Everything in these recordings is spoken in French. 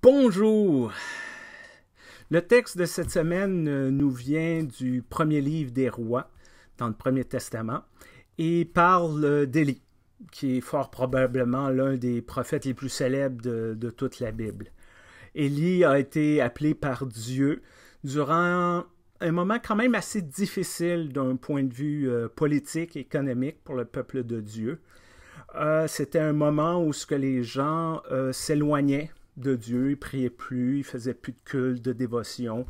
Bonjour! Le texte de cette semaine euh, nous vient du premier livre des rois, dans le Premier Testament, et parle euh, d'Élie, qui est fort probablement l'un des prophètes les plus célèbres de, toute la Bible. Élie a été appelé par Dieu durant un moment quand même assez difficile d'un point de vue euh, politique, économique pour le peuple de Dieu. C'était un moment où ce que les gens s'éloignaient de Dieu, il priait plus, il faisait plus de culte, de dévotion,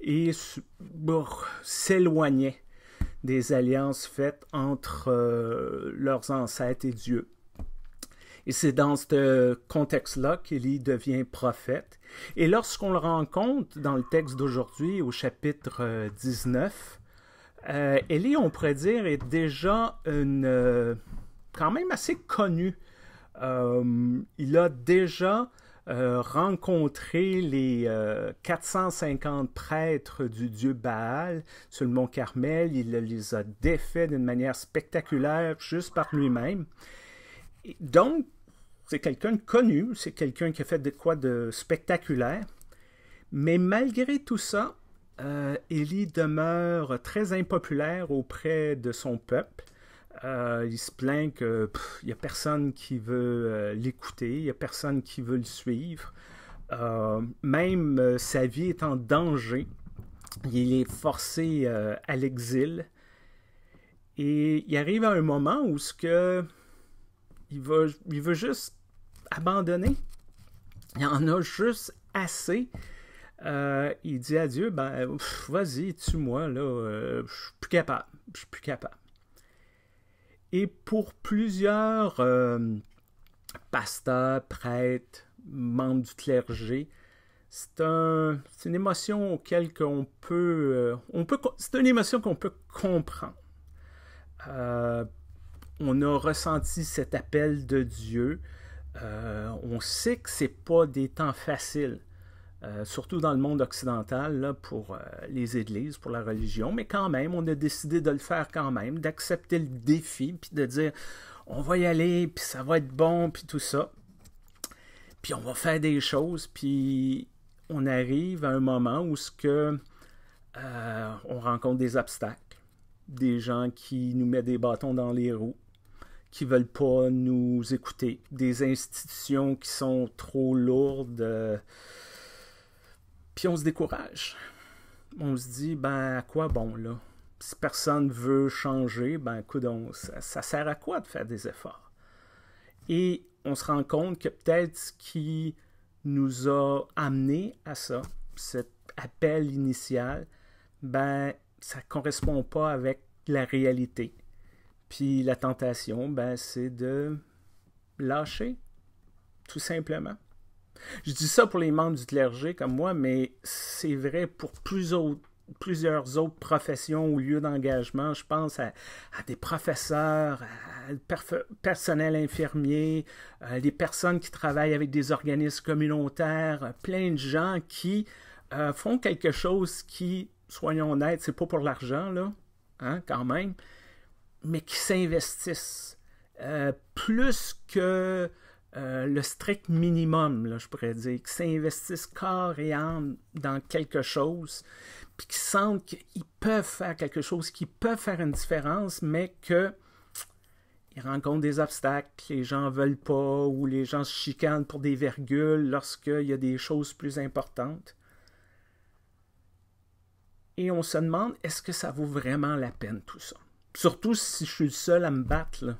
et bah, s'éloignaient s'éloignait des alliances faites entre euh, leurs ancêtres et Dieu. Et c'est dans ce contexte-là qu'Élie devient prophète. Et lorsqu'on le rencontre dans le texte d'aujourd'hui, au chapitre 19, euh, Élie, euh, on pourrait dire, est déjà une, euh, quand même assez connu. il a déjà euh, rencontrer les 450 euh, prêtres du dieu Baal sur le mont Carmel. Il les a défaits d'une manière spectaculaire juste par lui-même. Donc, c'est quelqu'un de connu, c'est quelqu'un qui a fait de quoi de spectaculaire. Mais malgré tout ça, euh, il Élie demeure très impopulaire auprès de son peuple. Euh, il se plaint qu'il n'y a personne qui veut euh, l'écouter, il n'y a personne qui veut le suivre. Euh, même sa vie est en danger. Il est forcé à l'exil. Et il arrive à un moment où ce que il, veut, il veut juste abandonner. Il en a juste assez. il dit à Dieu, ben, vas-y, tue-moi, là, je suis plus capable, je suis plus capable. Et pour plusieurs euh, pasteurs, prêtres, membres du clergé, c'est une émotion auquel peut, euh, c'est une émotion qu'on peut comprendre. Euh, on a ressenti cet appel de Dieu. on sait que c'est pas des temps faciles. Euh, surtout dans le monde occidental, pour euh, les églises, pour la religion, mais quand même, on a décidé de le faire quand même, d'accepter le défi, puis de dire on va y aller, puis ça va être bon, puis tout ça. Puis on va faire des choses, puis on arrive à un moment où ce que euh, on rencontre des obstacles, des gens qui nous mettent des bâtons dans les roues, qui veulent pas nous écouter, des institutions qui sont trop lourdes puis on se décourage. On se dit, ben, à quoi bon, là? Si personne veut changer, ben, coudonc, ça, ça sert à quoi de faire des efforts? Et on se rend compte que peut-être ce qui nous a amené à ça, cet appel initial, ben, ça ne correspond pas avec la réalité. Puis la tentation, ben, c'est de lâcher, tout simplement. Je dis ça pour les membres du clergé comme moi, mais c'est vrai pour plusieurs autres professions ou lieux d'engagement. Je pense à, des professeurs, à personnel infirmier, à euh, des personnes qui travaillent avec des organismes communautaires, euh, plein de gens qui euh, font quelque chose qui, soyons honnêtes, c'est pas pour l'argent, là, hein, quand même, mais qui s'investissent. plus que euh, le strict minimum, là, je pourrais dire, qui s'investissent corps et âme dans quelque chose, puis qui sentent qu'ils peuvent faire quelque chose, qu'ils peuvent faire une différence, mais que ils rencontrent des obstacles, les gens veulent pas, ou les gens se chicanent pour des virgules lorsqu'il y a des choses plus importantes. Et on se demande, est-ce que ça vaut vraiment la peine tout ça? Surtout si je suis le seul à me battre,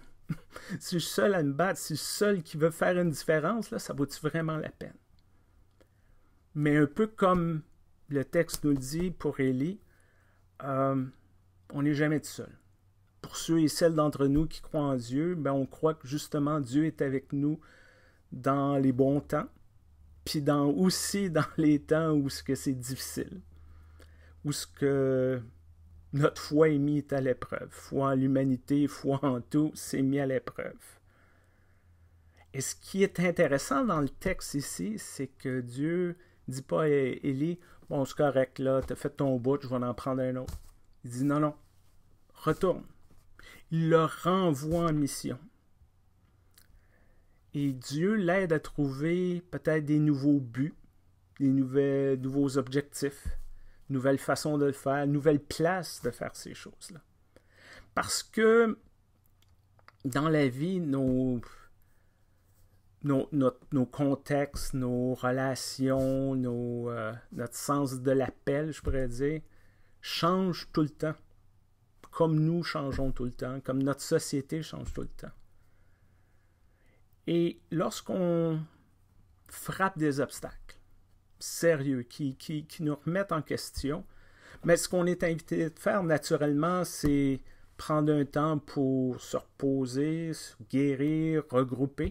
si je suis seul à me battre, si je suis seul qui veut faire une différence, là, ça vaut vraiment la peine? Mais un peu comme le texte nous le dit pour Élie, euh, on n'est jamais tout seul. Pour ceux et celles d'entre nous qui croient en Dieu, ben, on croit que justement Dieu est avec nous dans les bons temps, puis dans, aussi dans les temps où c'est difficile, où ce que notre foi est mise à l'épreuve. Foi en l'humanité, foi en tout, c'est mis à l'épreuve. Et ce qui est intéressant dans le texte ici, c'est que Dieu dit pas à Élie, bon, c'est correct, là, t'as fait ton bout, je vais en prendre un autre. Il dit, non, non, retourne. Il le renvoie en mission. Et Dieu l'aide à trouver peut-être des nouveaux buts, des nouveaux objectifs nouvelle façon de le faire, nouvelle place de faire ces choses-là. Parce que dans la vie, nos, nos, contextes, nos relations, nos, euh, notre sens de l'appel, je pourrais dire, changent tout le temps. Comme nous changeons tout le temps, comme notre société change tout le temps. Et lorsqu'on frappe des obstacles, sérieux, qui, qui, nous remettent en question. Mais ce qu'on est invité de faire naturellement, c'est prendre un temps pour se reposer, se guérir, regrouper,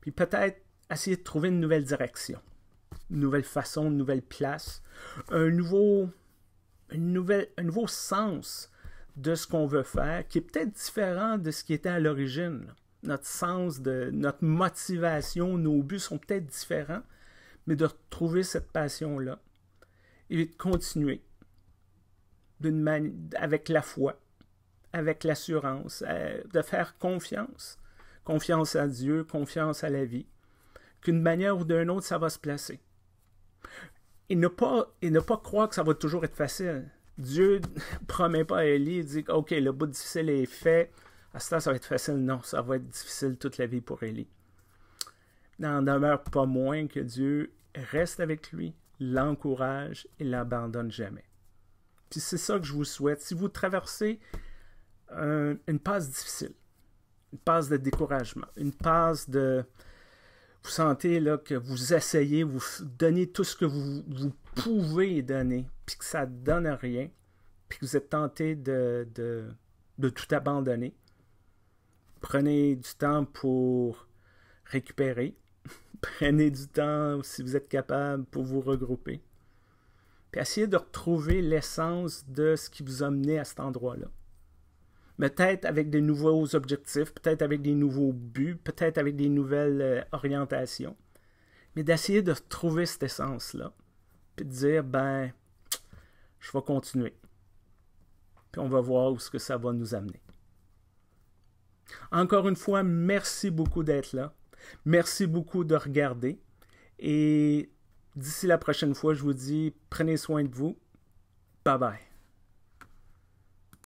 puis peut-être essayer de trouver une nouvelle direction, une nouvelle façon, une nouvelle place, un nouveau, une nouvelle, un nouveau sens de ce qu'on veut faire, qui est peut-être différent de ce qui était à l'origine. Notre sens, de notre motivation, nos buts sont peut-être différents mais de retrouver cette passion-là et de continuer avec la foi, avec l'assurance, euh, de faire confiance, confiance à Dieu, confiance à la vie, qu'une manière ou d'une autre, ça va se placer. Et ne, pas, et ne pas croire que ça va toujours être facile. Dieu ne promet pas à Élie, il dit OK, le bout difficile est fait, à ce temps, ça va être facile. Non, ça va être difficile toute la vie pour Élie. N'en demeure pas moins que Dieu reste avec lui, l'encourage et l'abandonne jamais. Puis c'est ça que je vous souhaite. Si vous traversez une passe difficile, une passe de découragement, une passe de... Vous sentez là, que vous essayez, vous donnez tout ce que vous, pouvez donner, puis que ça ne donne rien, puis que vous êtes tenté de, de tout abandonner. Prenez du temps pour récupérer, Prenez du temps, si vous êtes capable, pour vous regrouper. Puis essayez de retrouver l'essence de ce qui vous a mené à cet endroit-là. Peut-être avec des nouveaux objectifs, peut-être avec des nouveaux buts, peut-être avec des nouvelles euh, orientations. Mais d'essayer de retrouver cette essence-là. Puis de dire, ben, je vais continuer. Puis on va voir où ce que ça va nous amener. Encore une fois, merci beaucoup d'être là. Merci beaucoup de regarder. Et d'ici la prochaine fois, je vous dis, prenez soin de vous. Bye bye.